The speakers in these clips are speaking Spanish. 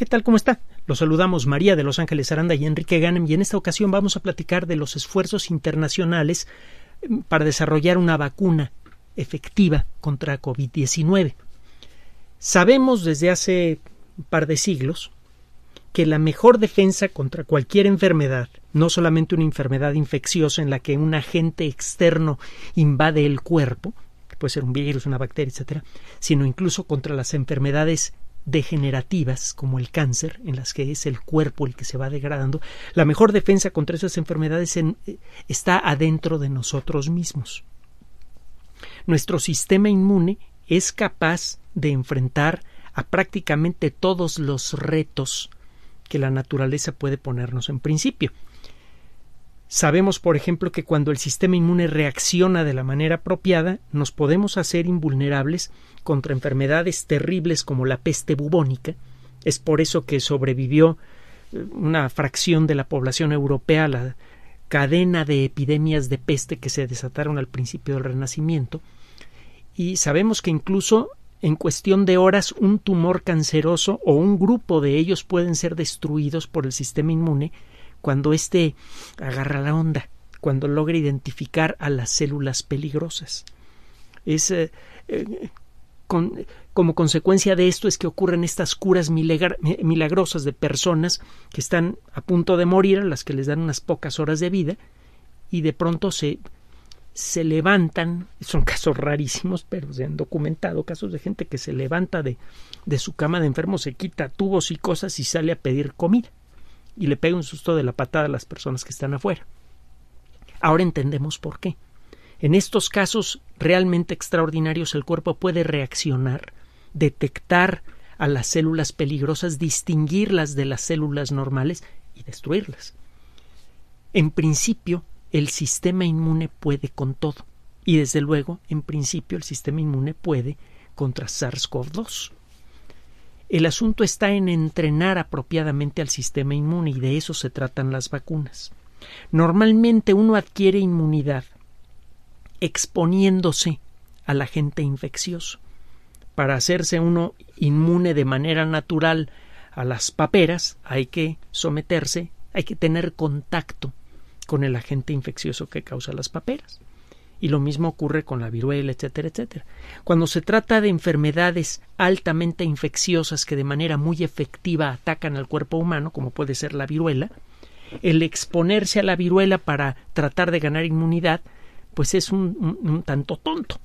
¿Qué tal? ¿Cómo está? Los saludamos María de Los Ángeles Aranda y Enrique Ganem y en esta ocasión vamos a platicar de los esfuerzos internacionales em, para desarrollar una vacuna efectiva contra COVID-19. Sabemos desde hace un par de siglos que la mejor defensa contra cualquier enfermedad, no solamente una enfermedad infecciosa en la que un agente externo invade el cuerpo, que puede ser un virus, una bacteria, etcétera, sino incluso contra las enfermedades degenerativas como el cáncer, en las que es el cuerpo el que se va degradando, la mejor defensa contra esas enfermedades eh, está adentro de nosotros mismos. Nuestro sistema inmune es capaz de enfrentar a prácticamente todos los retos que la naturaleza puede ponernos en principio. Sabemos, por ejemplo, que cuando el sistema inmune reacciona de la manera apropiada, nos podemos hacer invulnerables contra enfermedades terribles como la peste bubónica. Es por eso que sobrevivió eh, una fracción de la población europea a la cadena de epidemias de peste que se desataron al principio del Renacimiento. Y sabemos que incluso en cuestión de horas un tumor canceroso o un grupo de ellos pueden ser destruidos por el sistema inmune cuando éste agarra la onda, cuando logra identificar a las células peligrosas. Es, eh, eh, como consecuencia de esto es que ocurren estas curas milagrosas de personas que están a punto de morir, a las que les dan unas pocas horas de vida, y de pronto se, se levantan, son casos rarísimos, pero se han documentado casos de gente que se levanta de, de su cama de enfermo, se quita tubos y cosas y sale a pedir comida y le pega un susto de la patada a las personas que están afuera. Ahora entendemos por qué. En estos casos realmente extraordinarios el cuerpo puede reaccionar, detectar a las células peligrosas, distinguirlas de las células normales y destruirlas. En principio, el sistema inmune puede con todo. Y desde luego, en principio, el sistema inmune puede contra SARS-CoV-2. El asunto está en entrenar apropiadamente al sistema inmune y de eso se tratan las vacunas. Normalmente uno adquiere inmunidad exponiéndose al agente infeccioso. Para hacerse uno inmune de manera natural a las paperas hay que someterse, hay que tener contacto con el agente infeccioso que causa las paperas y lo mismo ocurre con la viruela, etcétera, etcétera. Cuando se trata de enfermedades altamente infecciosas que de manera muy efectiva atacan al cuerpo humano, como puede ser la viruela, el exponerse a la viruela para tratar de ganar inmunidad, pues es un, un tanto tonto.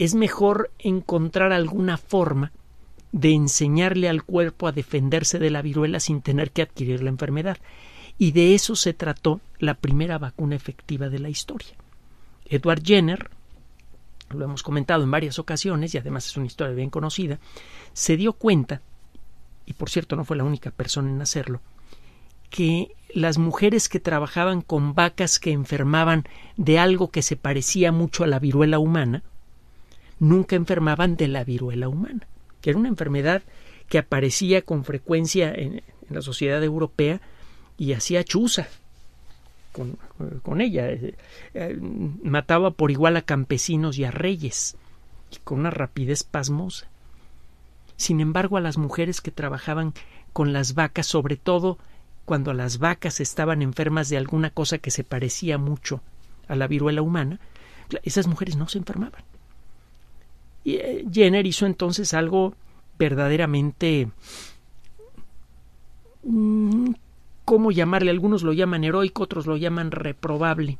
Es mejor encontrar alguna forma de enseñarle al cuerpo a defenderse de la viruela sin tener que adquirir la enfermedad y de eso se trató la primera vacuna efectiva de la historia. Edward Jenner, lo hemos comentado en varias ocasiones y además es una historia bien conocida, se dio cuenta, y por cierto no fue la única persona en hacerlo, que las mujeres que trabajaban con vacas que enfermaban de algo que se parecía mucho a la viruela humana, nunca enfermaban de la viruela humana, que era una enfermedad que aparecía con frecuencia en, la sociedad europea y hacía chuza con, ella. Eh, eh, mataba por igual a campesinos y a reyes, y con una rapidez pasmosa. Sin embargo, a las mujeres que trabajaban con las vacas, sobre todo cuando las vacas estaban enfermas de alguna cosa que se parecía mucho a la viruela humana, esas mujeres no se enfermaban. Y eh, Jenner hizo entonces algo verdaderamente mm, cómo llamarle. Algunos lo llaman heroico, otros lo llaman reprobable.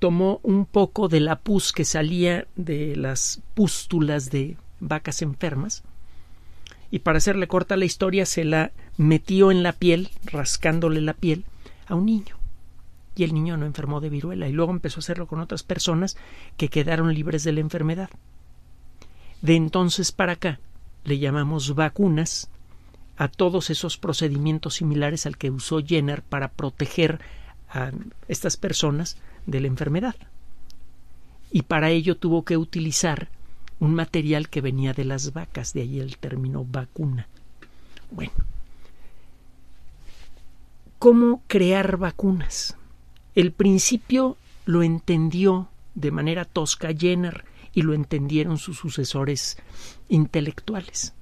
Tomó un poco de la pus que salía de las pústulas de vacas enfermas y para hacerle corta la historia se la metió en la piel, rascándole la piel, a un niño. Y el niño no enfermó de viruela y luego empezó a hacerlo con otras personas que quedaron libres de la enfermedad. De entonces para acá le llamamos vacunas a todos esos procedimientos similares al que usó Jenner para proteger a estas personas de la enfermedad. Y para ello tuvo que utilizar un material que venía de las vacas, de ahí el término vacuna. Bueno, ¿cómo crear vacunas? El principio lo entendió de manera tosca Jenner y lo entendieron sus sucesores intelectuales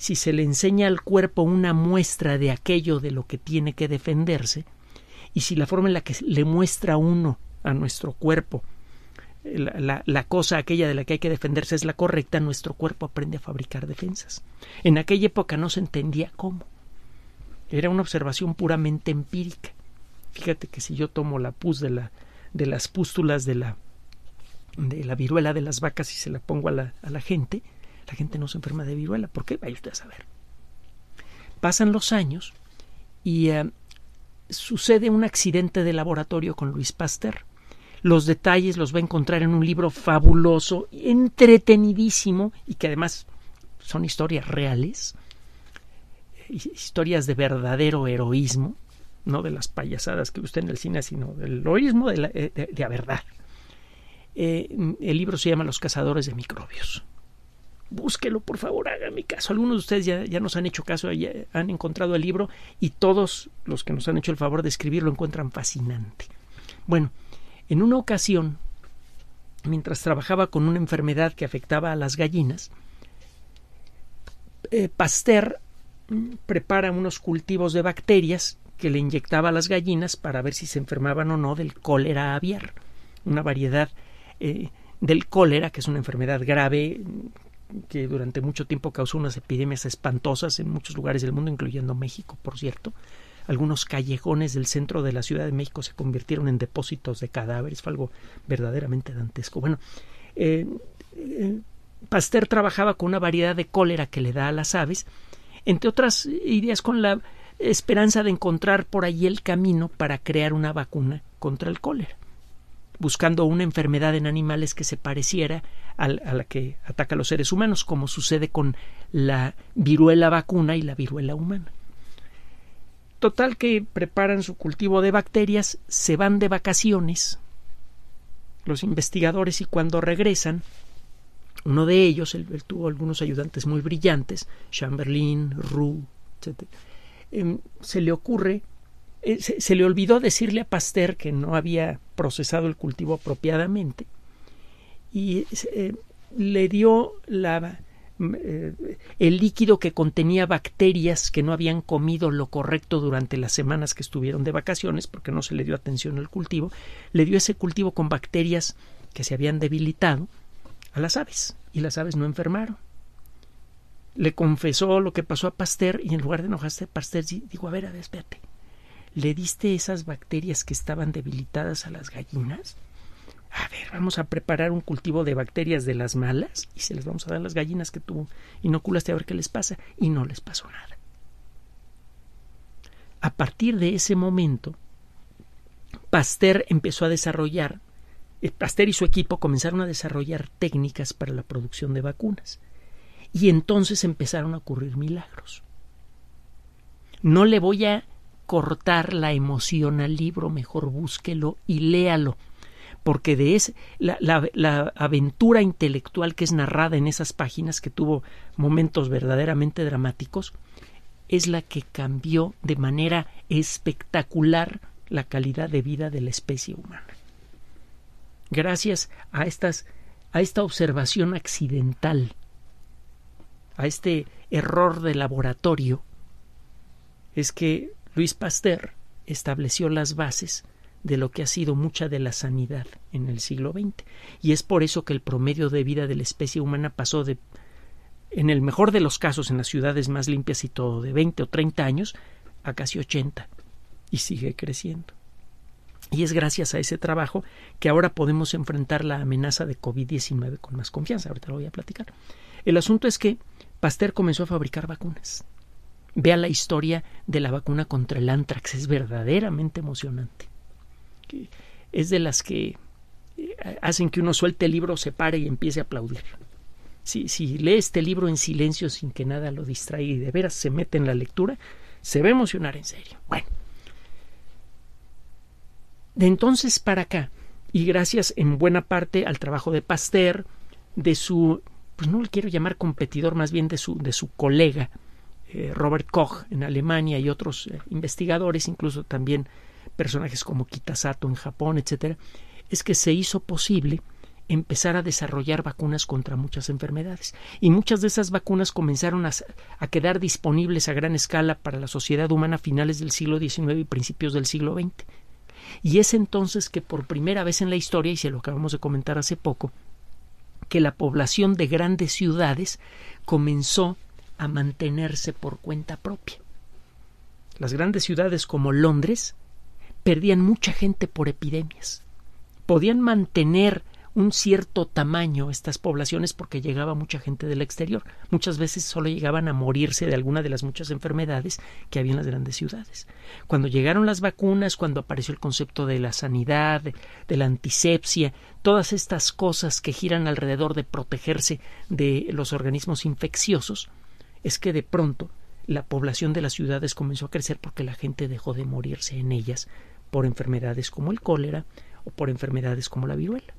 si se le enseña al cuerpo una muestra de aquello de lo que tiene que defenderse, y si la forma en la que le muestra uno a nuestro cuerpo eh, la, cosa aquella de la que hay que defenderse es la correcta, nuestro cuerpo aprende a fabricar defensas. En aquella época no se entendía cómo. Era una observación puramente empírica. Fíjate que si yo tomo la pus de, la, de las pústulas de la, de la viruela de las vacas y se la pongo a la, a la gente, la gente no se enferma de viruela. ¿Por qué? Vaya usted a saber. Pasan los años y eh, sucede un accidente de laboratorio con Luis Pasteur. Los detalles los va a encontrar en un libro fabuloso, entretenidísimo y que además son historias reales, eh, historias de verdadero heroísmo, no de las payasadas que usted en el cine, sino del heroísmo de la, eh, verdad. el libro se llama Los cazadores de microbios búsquelo, por favor, hágame caso. Algunos de ustedes ya, nos han hecho caso, han encontrado el libro y todos los que nos han hecho el favor de escribirlo encuentran fascinante. Bueno, en una ocasión, mientras trabajaba con una enfermedad que afectaba a las gallinas, eh, Pasteur mm, prepara unos cultivos de bacterias que le inyectaba a las gallinas para ver si se enfermaban o no del cólera aviar, una variedad eh, del cólera, que es una enfermedad grave que durante mucho tiempo causó unas epidemias espantosas en muchos lugares del mundo, incluyendo México, por cierto. Algunos callejones del centro de la Ciudad de México se convirtieron en depósitos de cadáveres, fue algo verdaderamente dantesco. Bueno, eh, eh Pasteur trabajaba con una variedad de cólera que le da a las aves, entre otras ideas con la esperanza de encontrar por allí el camino para crear una vacuna contra el cólera buscando una enfermedad en animales que se pareciera a, la que ataca a los seres humanos, como sucede con la viruela vacuna y la viruela humana. Total que preparan su cultivo de bacterias, se van de vacaciones los investigadores y cuando regresan, uno de ellos, él, tuvo algunos ayudantes muy brillantes, Chamberlain, Roux, etc., em, se le ocurre eh, se, le olvidó decirle a Pasteur que no había procesado el cultivo apropiadamente y eh, le dio eh, el líquido que contenía bacterias que no habían comido lo correcto durante las semanas que estuvieron de vacaciones porque no se le dio atención al cultivo, le dio ese cultivo con bacterias que se habían debilitado a las aves y las aves no enfermaron le confesó lo que pasó a Pasteur y en lugar de enojarse Pasteur dijo, a ver, a ver, espérate, ¿Le diste esas bacterias que estaban debilitadas a las gallinas? A ver, vamos a preparar un cultivo de bacterias de las malas y se las vamos a dar a las gallinas que tú inoculaste a ver qué les pasa. Y no les pasó nada. A partir de ese momento, Pasteur empezó a desarrollar, eh, Pasteur y su equipo comenzaron a desarrollar técnicas para la producción de vacunas. Y entonces empezaron a ocurrir milagros. No le voy a cortar la emoción al libro, mejor búsquelo y léalo, porque de es la, la, aventura intelectual que es narrada en esas páginas, que tuvo momentos verdaderamente dramáticos, es la que cambió de manera espectacular la calidad de vida de la especie humana. Gracias a, estas, a esta observación accidental, a este error de laboratorio, es que Luis Pasteur estableció las bases de lo que ha sido mucha de la sanidad en el siglo XX. Y es por eso que el promedio de vida de la especie humana pasó de, en el mejor de los casos, en las ciudades más limpias y todo, de 20 o 30 años a casi 80. Y sigue creciendo. Y es gracias a ese trabajo que ahora podemos enfrentar la amenaza de COVID-19 con más confianza. Ahorita lo voy a platicar. El asunto es que Pasteur comenzó a fabricar vacunas Vea la historia de la vacuna contra el antrax, es verdaderamente emocionante. Es de las que eh, hacen que uno suelte el libro, se pare y empiece a aplaudir. Si, lee este libro en silencio sin que nada lo distraiga y de veras se mete en la lectura, se va a emocionar en serio. Bueno, de entonces para acá, y gracias en buena parte al trabajo de Pasteur, de su, pues no le quiero llamar competidor, más bien de su, de su colega, eh, Robert Koch en Alemania y otros eh, investigadores, incluso también personajes como Kitasato en Japón, etcétera, es que se hizo posible empezar a desarrollar vacunas contra muchas enfermedades. Y muchas de esas vacunas comenzaron a, a, quedar disponibles a gran escala para la sociedad humana a finales del siglo XIX y principios del siglo XX. Y es entonces que por primera vez en la historia, y se lo acabamos de comentar hace poco, que la población de grandes ciudades comenzó a mantenerse por cuenta propia. Las grandes ciudades como Londres perdían mucha gente por epidemias. Podían mantener un cierto tamaño estas poblaciones porque llegaba mucha gente del exterior. Muchas veces solo llegaban a morirse de alguna de las muchas enfermedades que había en las grandes ciudades. Cuando llegaron las vacunas, cuando apareció el concepto de la sanidad, de, de la antisepsia, todas estas cosas que giran alrededor de protegerse de los organismos infecciosos, es que de pronto la población de las ciudades comenzó a crecer porque la gente dejó de morirse en ellas por enfermedades como el cólera o por enfermedades como la viruela.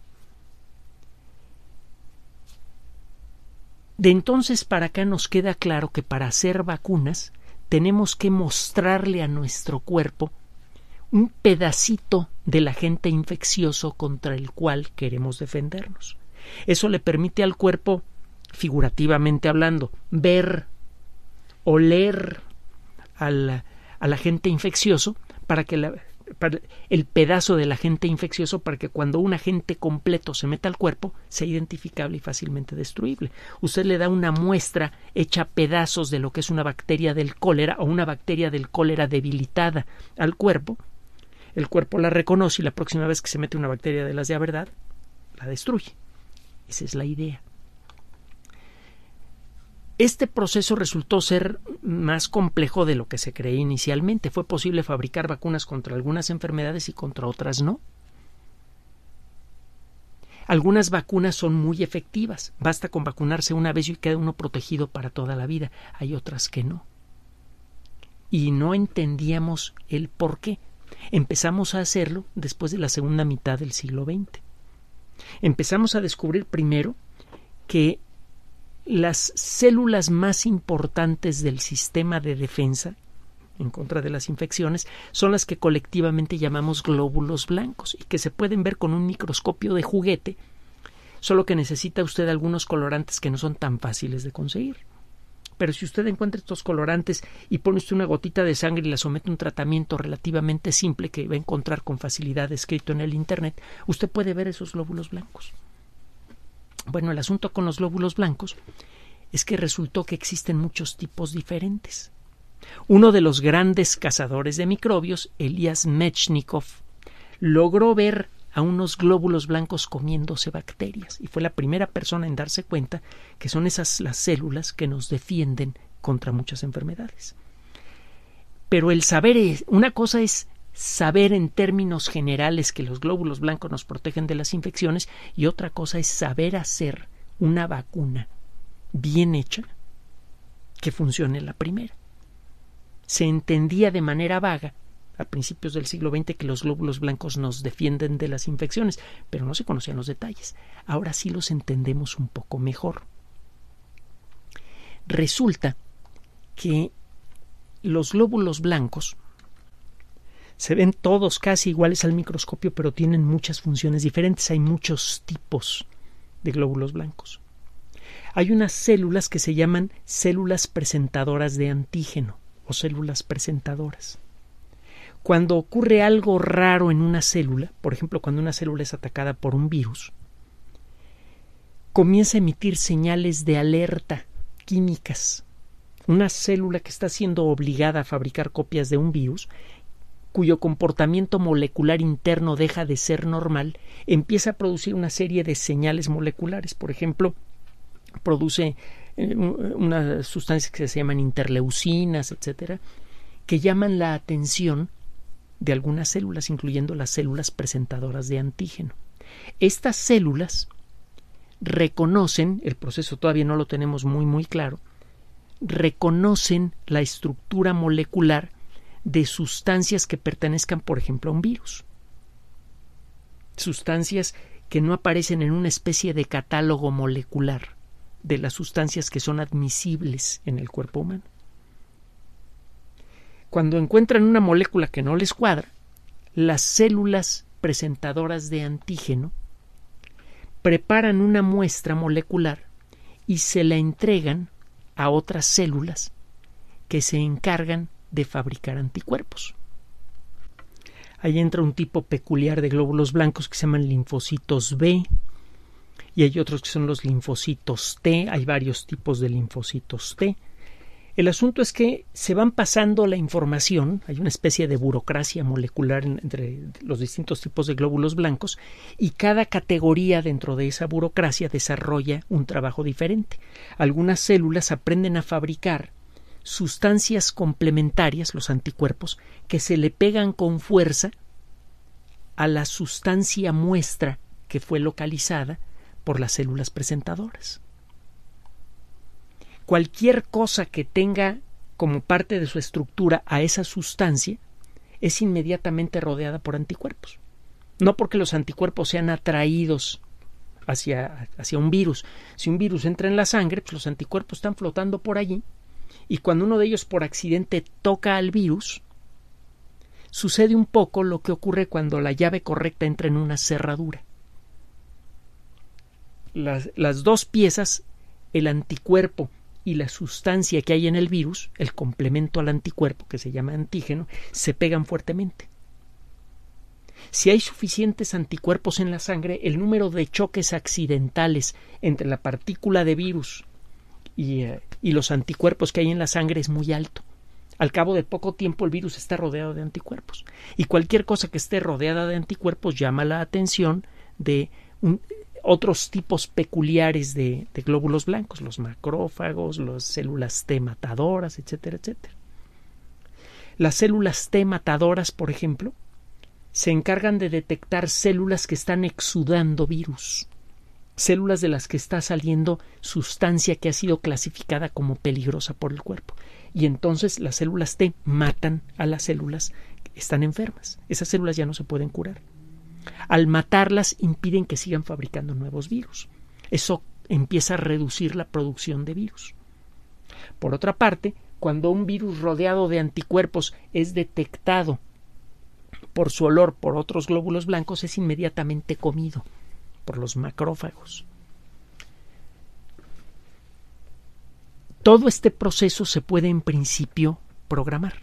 De entonces para acá nos queda claro que para hacer vacunas tenemos que mostrarle a nuestro cuerpo un pedacito del agente infeccioso contra el cual queremos defendernos. Eso le permite al cuerpo, figurativamente hablando, ver oler al, agente infeccioso para que el pedazo del agente infeccioso para que cuando un agente completo se meta al cuerpo sea identificable y fácilmente destruible. Usted le da una muestra hecha pedazos de lo que es una bacteria del cólera o una bacteria del cólera debilitada al cuerpo. El cuerpo la reconoce y la próxima vez que se mete una bacteria de las de verdad, la destruye. Esa es la idea. Este proceso resultó ser más complejo de lo que se creía inicialmente. Fue posible fabricar vacunas contra algunas enfermedades y contra otras no. Algunas vacunas son muy efectivas. Basta con vacunarse una vez y queda uno protegido para toda la vida. Hay otras que no. Y no entendíamos el por qué. Empezamos a hacerlo después de la segunda mitad del siglo XX. Empezamos a descubrir primero que las células más importantes del sistema de defensa en contra de las infecciones son las que colectivamente llamamos glóbulos blancos y que se pueden ver con un microscopio de juguete, solo que necesita usted algunos colorantes que no son tan fáciles de conseguir. Pero si usted encuentra estos colorantes y pone usted una gotita de sangre y la somete a un tratamiento relativamente simple que va a encontrar con facilidad escrito en el Internet, usted puede ver esos glóbulos blancos. Bueno, el asunto con los glóbulos blancos es que resultó que existen muchos tipos diferentes. Uno de los grandes cazadores de microbios, Elías Mechnikov, logró ver a unos glóbulos blancos comiéndose bacterias y fue la primera persona en darse cuenta que son esas las células que nos defienden contra muchas enfermedades. Pero el saber es, una cosa es saber en términos generales que los glóbulos blancos nos protegen de las infecciones y otra cosa es saber hacer una vacuna bien hecha que funcione la primera. Se entendía de manera vaga a principios del siglo XX que los glóbulos blancos nos defienden de las infecciones, pero no se conocían los detalles. Ahora sí los entendemos un poco mejor. Resulta que los glóbulos blancos se ven todos casi iguales al microscopio, pero tienen muchas funciones diferentes. Hay muchos tipos de glóbulos blancos. Hay unas células que se llaman células presentadoras de antígeno o células presentadoras. Cuando ocurre algo raro en una célula, por ejemplo, cuando una célula es atacada por un virus, comienza a emitir señales de alerta químicas. Una célula que está siendo obligada a fabricar copias de un virus cuyo comportamiento molecular interno deja de ser normal, empieza a producir una serie de señales moleculares. Por ejemplo, produce eh, unas sustancias que se llaman interleucinas, etcétera, que llaman la atención de algunas células, incluyendo las células presentadoras de antígeno. Estas células reconocen, el proceso todavía no lo tenemos muy muy claro, reconocen la estructura molecular de sustancias que pertenezcan, por ejemplo, a un virus. Sustancias que no aparecen en una especie de catálogo molecular de las sustancias que son admisibles en el cuerpo humano. Cuando encuentran una molécula que no les cuadra, las células presentadoras de antígeno preparan una muestra molecular y se la entregan a otras células que se encargan de fabricar anticuerpos. Ahí entra un tipo peculiar de glóbulos blancos que se llaman linfocitos B y hay otros que son los linfocitos T, hay varios tipos de linfocitos T. El asunto es que se van pasando la información, hay una especie de burocracia molecular entre los distintos tipos de glóbulos blancos y cada categoría dentro de esa burocracia desarrolla un trabajo diferente. Algunas células aprenden a fabricar sustancias complementarias, los anticuerpos, que se le pegan con fuerza a la sustancia muestra que fue localizada por las células presentadoras. Cualquier cosa que tenga como parte de su estructura a esa sustancia es inmediatamente rodeada por anticuerpos. No porque los anticuerpos sean atraídos hacia, hacia un virus. Si un virus entra en la sangre, pues los anticuerpos están flotando por allí y cuando uno de ellos por accidente toca al virus, sucede un poco lo que ocurre cuando la llave correcta entra en una cerradura. Las, dos piezas, el anticuerpo y la sustancia que hay en el virus, el complemento al anticuerpo que se llama antígeno, se pegan fuertemente. Si hay suficientes anticuerpos en la sangre, el número de choques accidentales entre la partícula de virus eh, y, los anticuerpos que hay en la sangre es muy alto. Al cabo de poco tiempo el virus está rodeado de anticuerpos y cualquier cosa que esté rodeada de anticuerpos llama la atención de otros tipos peculiares de, de, glóbulos blancos, los macrófagos, las células T matadoras, etcétera, etcétera. Las células T matadoras, por ejemplo, se encargan de detectar células que están exudando virus células de las que está saliendo sustancia que ha sido clasificada como peligrosa por el cuerpo. Y entonces las células T matan a las células que están enfermas. Esas células ya no se pueden curar. Al matarlas impiden que sigan fabricando nuevos virus. Eso empieza a reducir la producción de virus. Por otra parte, cuando un virus rodeado de anticuerpos es detectado por su olor por otros glóbulos blancos, es inmediatamente comido los macrófagos. Todo este proceso se puede en principio programar.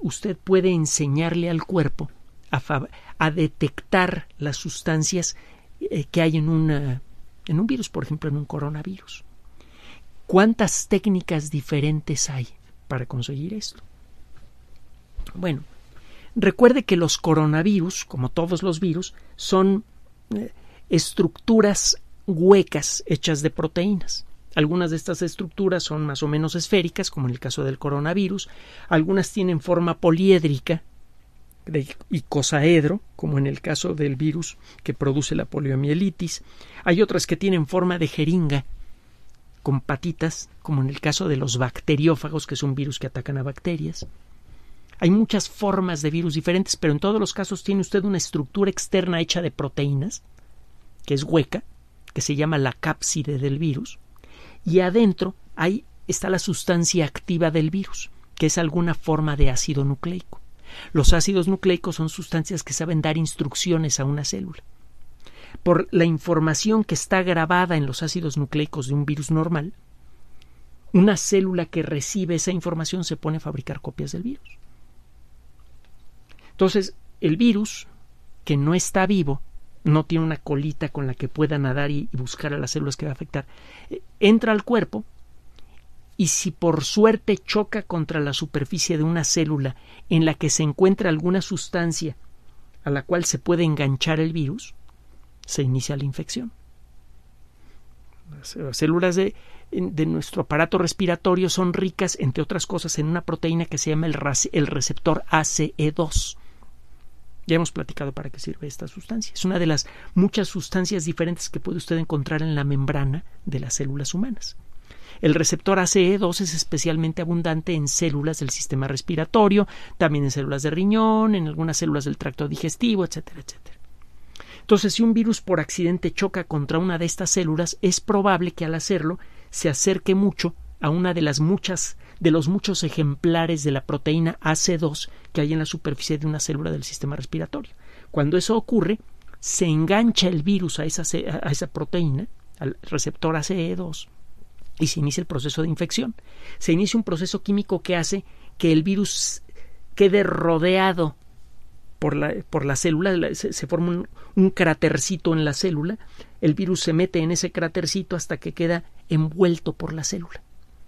Usted puede enseñarle al cuerpo a, detectar las sustancias eh, que hay en, en un virus, por ejemplo, en un coronavirus. ¿Cuántas técnicas diferentes hay para conseguir esto? Bueno, recuerde que los coronavirus, como todos los virus, son eh, estructuras huecas hechas de proteínas. Algunas de estas estructuras son más o menos esféricas, como en el caso del coronavirus, algunas tienen forma poliédrica y icosaedro, como en el caso del virus que produce la poliomielitis, hay otras que tienen forma de jeringa con patitas, como en el caso de los bacteriófagos, que es un virus que atacan a bacterias. Hay muchas formas de virus diferentes, pero en todos los casos tiene usted una estructura externa hecha de proteínas que es hueca, que se llama la cápside del virus, y adentro ahí está la sustancia activa del virus, que es alguna forma de ácido nucleico. Los ácidos nucleicos son sustancias que saben dar instrucciones a una célula. Por la información que está grabada en los ácidos nucleicos de un virus normal, una célula que recibe esa información se pone a fabricar copias del virus. Entonces, el virus que no está vivo no tiene una colita con la que pueda nadar y, buscar a las células que va a afectar. Eh, entra al cuerpo y si por suerte choca contra la superficie de una célula en la que se encuentra alguna sustancia a la cual se puede enganchar el virus, se inicia la infección. Las eh, células de, nuestro aparato respiratorio son ricas, entre otras cosas, en una proteína que se llama el receptor ACE2. Ya hemos platicado para qué sirve esta sustancia. Es una de las muchas sustancias diferentes que puede usted encontrar en la membrana de las células humanas. El receptor ACE2 es especialmente abundante en células del sistema respiratorio, también en células de riñón, en algunas células del tracto digestivo, etcétera, etcétera. Entonces, si un virus por accidente choca contra una de estas células, es probable que al hacerlo se acerque mucho a una de las muchas de los muchos ejemplares de la proteína ace 2 que hay en la superficie de una célula del sistema respiratorio. Cuando eso ocurre, se engancha el virus a esa, proteína, al receptor ACE2, y se inicia el proceso de infección. Se inicia un proceso químico que hace que el virus quede rodeado por la, célula, se, forma un, un, crátercito en la célula, el virus se mete en ese crátercito hasta que queda envuelto por la célula.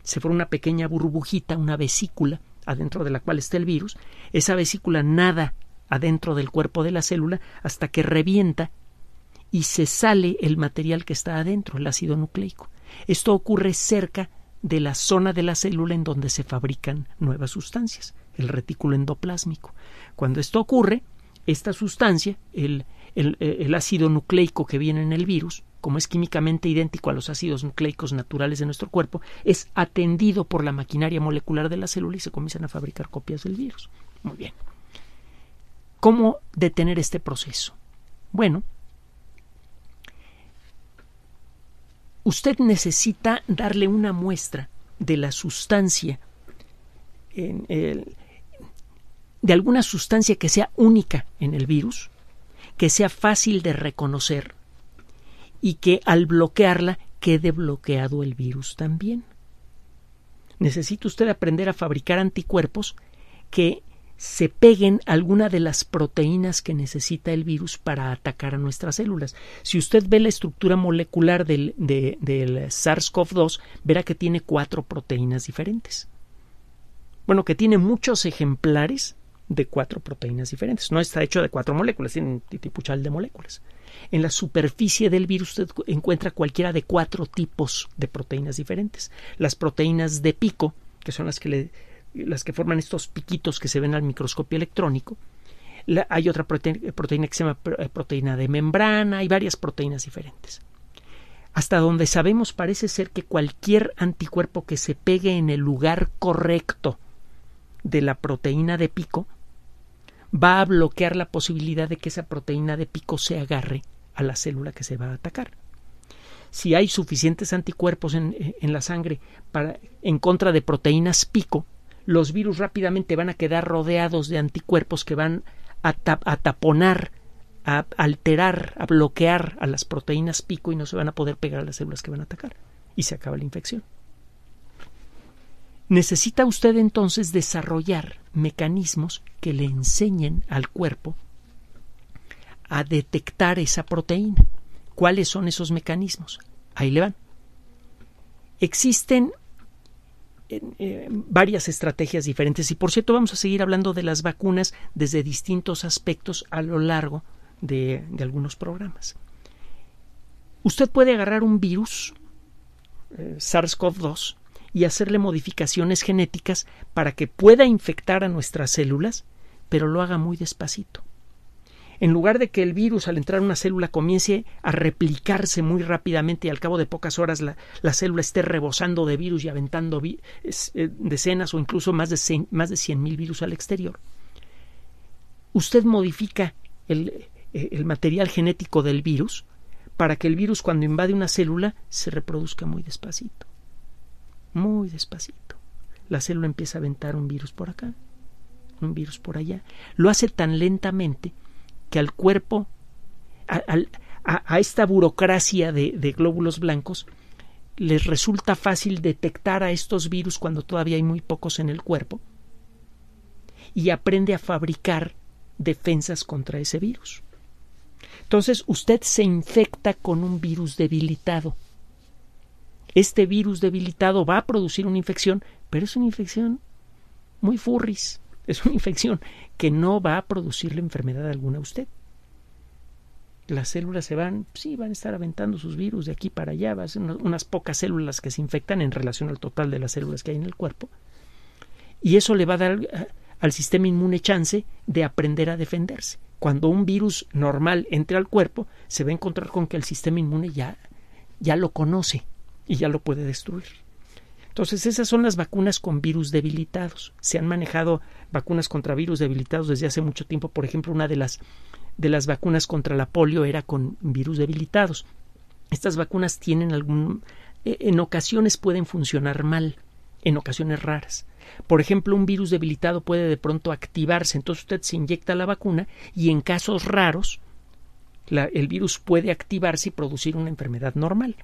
Se forma una pequeña burbujita, una vesícula, adentro de la cual está el virus, esa vesícula nada adentro del cuerpo de la célula hasta que revienta y se sale el material que está adentro, el ácido nucleico. Esto ocurre cerca de la zona de la célula en donde se fabrican nuevas sustancias, el retículo endoplásmico. Cuando esto ocurre, esta sustancia, el, el ácido nucleico que viene en el virus, como es químicamente idéntico a los ácidos nucleicos naturales de nuestro cuerpo, es atendido por la maquinaria molecular de la célula y se comienzan a fabricar copias del virus. Muy bien. ¿Cómo detener este proceso? Bueno, usted necesita darle una muestra de la sustancia, de alguna sustancia que sea única en el virus, que sea fácil de reconocer y que al bloquearla quede bloqueado el virus también. Necesita usted aprender a fabricar anticuerpos que se peguen alguna de las proteínas que necesita el virus para atacar a nuestras células. Si usted ve la estructura molecular del, del SARS-CoV-2, verá que tiene cuatro proteínas diferentes. Bueno, que tiene muchos ejemplares de cuatro proteínas diferentes. No está hecho de cuatro moléculas, tiene un titipuchal de moléculas. En la superficie del virus usted encuentra cualquiera de cuatro tipos de proteínas diferentes. Las proteínas de pico, que son las que, las que forman estos piquitos que se ven al microscopio electrónico. hay otra proteína, proteína que se llama eh, proteína de membrana, hay varias proteínas diferentes. Hasta donde sabemos parece ser que cualquier anticuerpo que se pegue en el lugar correcto de la proteína de pico va a bloquear la posibilidad de que esa proteína de pico se agarre a la célula que se va a atacar. Si hay suficientes anticuerpos en, eh, la sangre para, en contra de proteínas pico, los virus rápidamente van a quedar rodeados de anticuerpos que van a, a taponar, a alterar, a bloquear a las proteínas pico y no se van a poder pegar a las células que van a atacar. Y se acaba la infección. Necesita usted entonces desarrollar mecanismos que le enseñen al cuerpo a detectar esa proteína. ¿Cuáles son esos mecanismos? Ahí le van. Existen eh, eh, varias estrategias diferentes y por cierto vamos a seguir hablando de las vacunas desde distintos aspectos a lo largo de, algunos programas. Usted puede agarrar un virus, eh, SARS-CoV-2, y hacerle modificaciones genéticas para que pueda infectar a nuestras células, pero lo haga muy despacito. En lugar de que el virus al entrar a una célula comience a replicarse muy rápidamente y al cabo de pocas horas la, célula esté rebosando de virus y aventando eh, decenas o incluso más de, más de 100.000 virus al exterior, usted modifica eh, el material genético del virus para que el virus cuando invade una célula se reproduzca muy despacito muy despacito. La célula empieza a aventar un virus por acá, un virus por allá. Lo hace tan lentamente que al cuerpo, a, esta burocracia de, de glóbulos blancos, les resulta fácil detectar a estos virus cuando todavía hay muy pocos en el cuerpo y aprende a fabricar defensas contra ese virus. Entonces usted se infecta con un virus debilitado este virus debilitado va a producir una infección, pero es una infección muy furris. Es una infección que no va a producirle enfermedad alguna a usted. Las células se van, sí, van a estar aventando sus virus de aquí para allá, va a ser unas pocas células que se infectan en relación al total de las células que hay en el cuerpo. Y eso le va a dar al sistema inmune chance de aprender a defenderse. Cuando un virus normal entre al cuerpo, se va a encontrar con que el sistema inmune ya, ya lo conoce, y ya lo puede destruir. Entonces, esas son las vacunas con virus debilitados. Se han manejado vacunas contra virus debilitados desde hace mucho tiempo. Por ejemplo, una de las, de las vacunas contra la polio era con virus debilitados. Estas vacunas tienen algún... E, en ocasiones pueden funcionar mal, en ocasiones raras. Por ejemplo, un virus debilitado puede de pronto activarse, entonces usted se inyecta la vacuna y en casos raros el virus puede activarse y producir una enfermedad normal.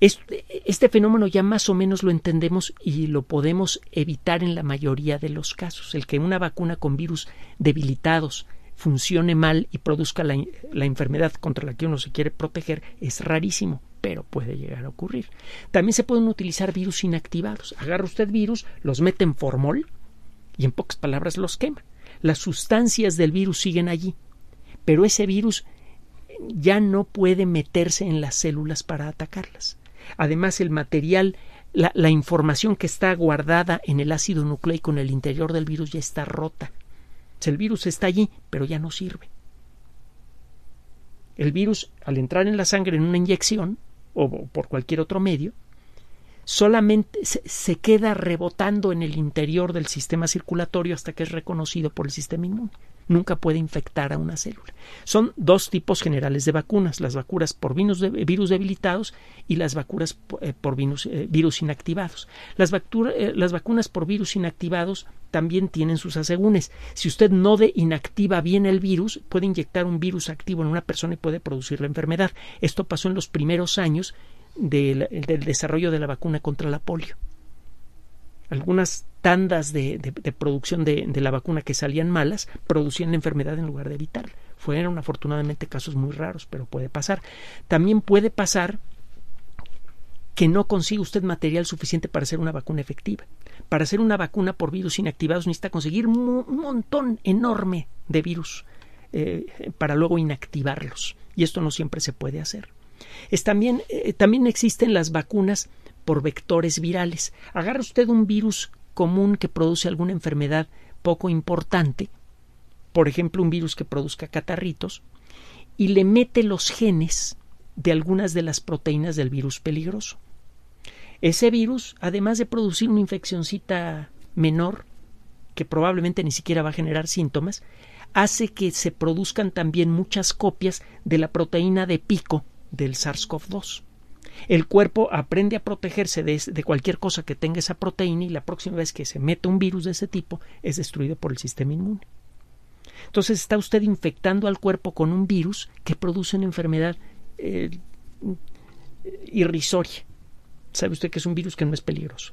Este, este, fenómeno ya más o menos lo entendemos y lo podemos evitar en la mayoría de los casos. El que una vacuna con virus debilitados funcione mal y produzca la, la enfermedad contra la que uno se quiere proteger es rarísimo, pero puede llegar a ocurrir. También se pueden utilizar virus inactivados. Agarra usted virus, los mete en formol y en pocas palabras los quema. Las sustancias del virus siguen allí, pero ese virus ya no puede meterse en las células para atacarlas Además, el material, la, información que está guardada en el ácido nucleico en el interior del virus ya está rota. El virus está allí, pero ya no sirve. El virus, al entrar en la sangre en una inyección o por cualquier otro medio, solamente se, queda rebotando en el interior del sistema circulatorio hasta que es reconocido por el sistema inmune nunca puede infectar a una célula. Son dos tipos generales de vacunas, las vacunas por virus, debilitados y las vacunas eh, por eh, virus, inactivados. Eh, las, vacunas por virus inactivados también tienen sus asegúnes. Si usted no de inactiva bien el virus, puede inyectar un virus activo en una persona y puede producir la enfermedad. Esto pasó en los primeros años del desarrollo de la vacuna contra la polio algunas tandas de, producción de, la vacuna que salían malas producían la enfermedad en lugar de evitarla. Fueron afortunadamente casos muy raros, pero puede pasar. También puede pasar que no consiga usted material suficiente para hacer una vacuna efectiva. Para hacer una vacuna por virus inactivados necesita conseguir un montón enorme de virus eh, para luego inactivarlos. Y esto no siempre se puede hacer. Es también, eh, también existen las vacunas por vectores virales. Agarra usted un virus común que produce alguna enfermedad poco importante, por ejemplo un virus que produzca catarritos, y le mete los genes de algunas de las proteínas del virus peligroso. Ese virus, además de producir una infeccioncita menor, que probablemente ni siquiera va a generar síntomas, hace que se produzcan también muchas copias de la proteína de pico del SARS-CoV-2 el cuerpo aprende a protegerse de, cualquier cosa que tenga esa proteína y la próxima vez que se mete un virus de ese tipo es destruido por el sistema inmune. Entonces está usted infectando al cuerpo con un virus que produce una enfermedad eh, irrisoria. Sabe usted que es un virus que no es peligroso.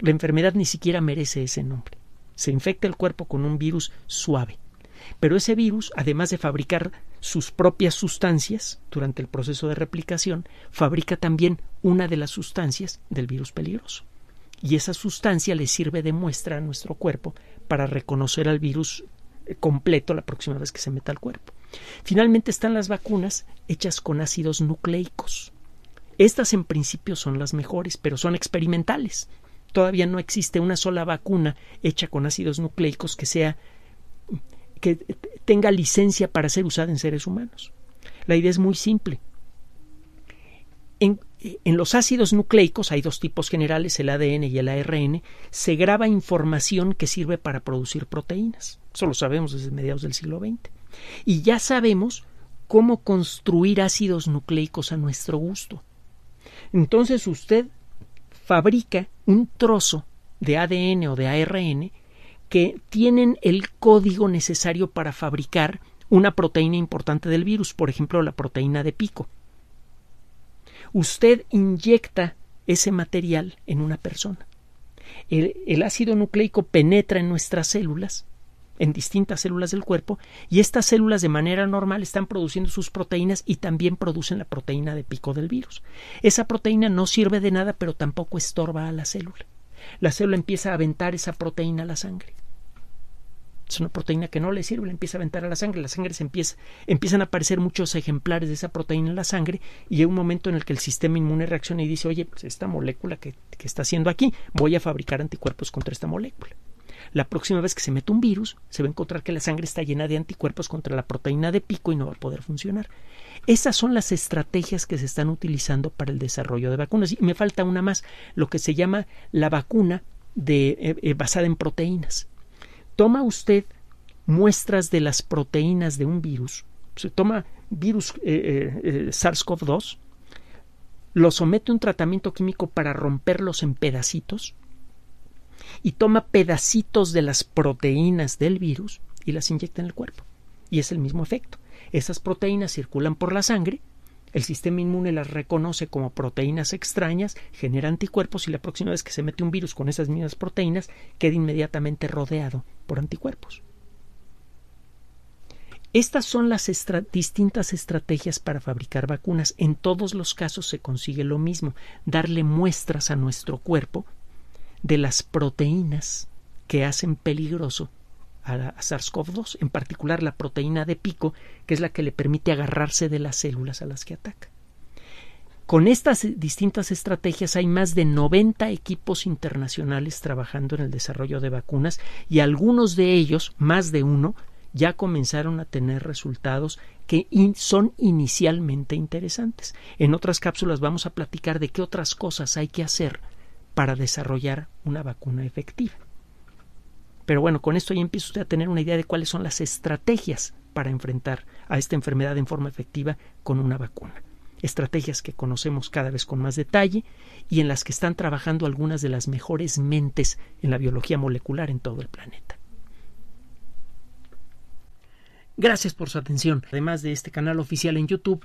La enfermedad ni siquiera merece ese nombre. Se infecta el cuerpo con un virus suave. Pero ese virus, además de fabricar sus propias sustancias durante el proceso de replicación, fabrica también una de las sustancias del virus peligroso. Y esa sustancia le sirve de muestra a nuestro cuerpo para reconocer al virus eh, completo la próxima vez que se meta al cuerpo. Finalmente están las vacunas hechas con ácidos nucleicos. Estas en principio son las mejores, pero son experimentales. Todavía no existe una sola vacuna hecha con ácidos nucleicos que sea que tenga licencia para ser usada en seres humanos. La idea es muy simple. En, los ácidos nucleicos, hay dos tipos generales, el ADN y el ARN, se graba información que sirve para producir proteínas. Eso lo sabemos desde mediados del siglo XX. Y ya sabemos cómo construir ácidos nucleicos a nuestro gusto. Entonces usted fabrica un trozo de ADN o de ARN que tienen el código necesario para fabricar una proteína importante del virus, por ejemplo la proteína de pico. Usted inyecta ese material en una persona. El, el, ácido nucleico penetra en nuestras células, en distintas células del cuerpo, y estas células de manera normal están produciendo sus proteínas y también producen la proteína de pico del virus. Esa proteína no sirve de nada, pero tampoco estorba a la célula la célula empieza a aventar esa proteína a la sangre. Es una proteína que no le sirve, la empieza a aventar a la sangre. La sangre se empieza, empiezan a aparecer muchos ejemplares de esa proteína en la sangre y llega un momento en el que el sistema inmune reacciona y dice, oye, pues esta molécula que, que está haciendo aquí, voy a fabricar anticuerpos contra esta molécula la próxima vez que se mete un virus, se va a encontrar que la sangre está llena de anticuerpos contra la proteína de pico y no va a poder funcionar. Esas son las estrategias que se están utilizando para el desarrollo de vacunas. Y me falta una más, lo que se llama la vacuna de, eh, eh, basada en proteínas. Toma usted muestras de las proteínas de un virus, se toma virus eh, SARS-CoV-2, lo somete a un tratamiento químico para romperlos en pedacitos, y toma pedacitos de las proteínas del virus y las inyecta en el cuerpo. Y es el mismo efecto. Esas proteínas circulan por la sangre, el sistema inmune las reconoce como proteínas extrañas, genera anticuerpos y la próxima vez que se mete un virus con esas mismas proteínas queda inmediatamente rodeado por anticuerpos. Estas son las distintas estrategias para fabricar vacunas. En todos los casos se consigue lo mismo, darle muestras a nuestro cuerpo de las proteínas que hacen peligroso a SARS-CoV-2, en particular la proteína de pico, que es la que le permite agarrarse de las células a las que ataca. Con estas distintas estrategias hay más de 90 equipos internacionales trabajando en el desarrollo de vacunas y algunos de ellos, más de uno, ya comenzaron a tener resultados que son inicialmente interesantes. En otras cápsulas vamos a platicar de qué otras cosas hay que hacer para desarrollar una vacuna efectiva. Pero bueno, con esto ya empieza usted a tener una idea de cuáles son las estrategias para enfrentar a esta enfermedad en forma efectiva con una vacuna. Estrategias que conocemos cada vez con más detalle y en las que están trabajando algunas de las mejores mentes en la biología molecular en todo el planeta. Gracias por su atención. Además de este canal oficial en YouTube,